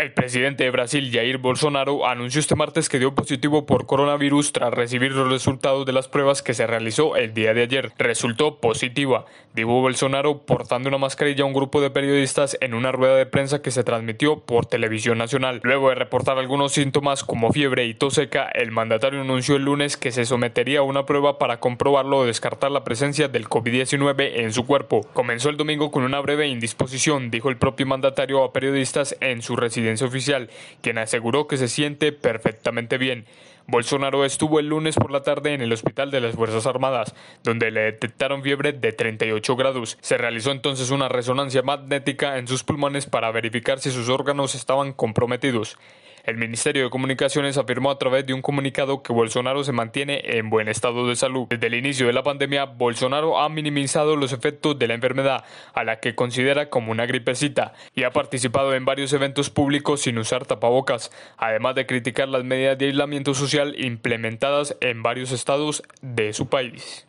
El presidente de Brasil, Jair Bolsonaro, anunció este martes que dio positivo por coronavirus tras recibir los resultados de las pruebas que se realizó el día de ayer. Resultó positiva, dijo Bolsonaro portando una mascarilla a un grupo de periodistas en una rueda de prensa que se transmitió por televisión nacional. Luego de reportar algunos síntomas como fiebre y tos seca, el mandatario anunció el lunes que se sometería a una prueba para comprobarlo o descartar la presencia del COVID-19 en su cuerpo. Comenzó el domingo con una breve indisposición, dijo el propio mandatario a periodistas en su residencia oficial, quien aseguró que se siente perfectamente bien. Bolsonaro estuvo el lunes por la tarde en el Hospital de las Fuerzas Armadas, donde le detectaron fiebre de 38 grados. Se realizó entonces una resonancia magnética en sus pulmones para verificar si sus órganos estaban comprometidos. El Ministerio de Comunicaciones afirmó a través de un comunicado que Bolsonaro se mantiene en buen estado de salud. Desde el inicio de la pandemia, Bolsonaro ha minimizado los efectos de la enfermedad, a la que considera como una gripecita, y ha participado en varios eventos públicos sin usar tapabocas, además de criticar las medidas de aislamiento social implementadas en varios estados de su país.